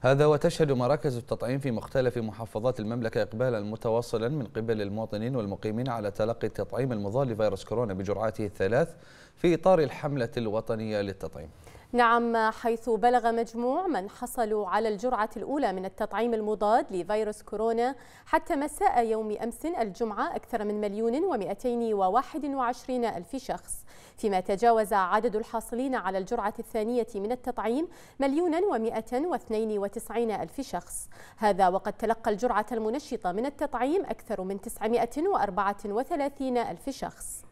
هذا وتشهد مراكز التطعيم في مختلف محافظات المملكة إقبالا متواصلا من قبل المواطنين والمقيمين على تلقي التطعيم المضاد لفيروس كورونا بجرعاته الثلاث في إطار الحملة الوطنية للتطعيم نعم حيث بلغ مجموع من حصلوا على الجرعة الأولى من التطعيم المضاد لفيروس كورونا حتى مساء يوم أمس الجمعة أكثر من مليون ومئتين وواحد وعشرين ألف شخص فيما تجاوز عدد الحاصلين على الجرعة الثانية من التطعيم مليون ومئة واثنين وتسعين ألف شخص هذا وقد تلقى الجرعة المنشطة من التطعيم أكثر من وثلاثين ألف شخص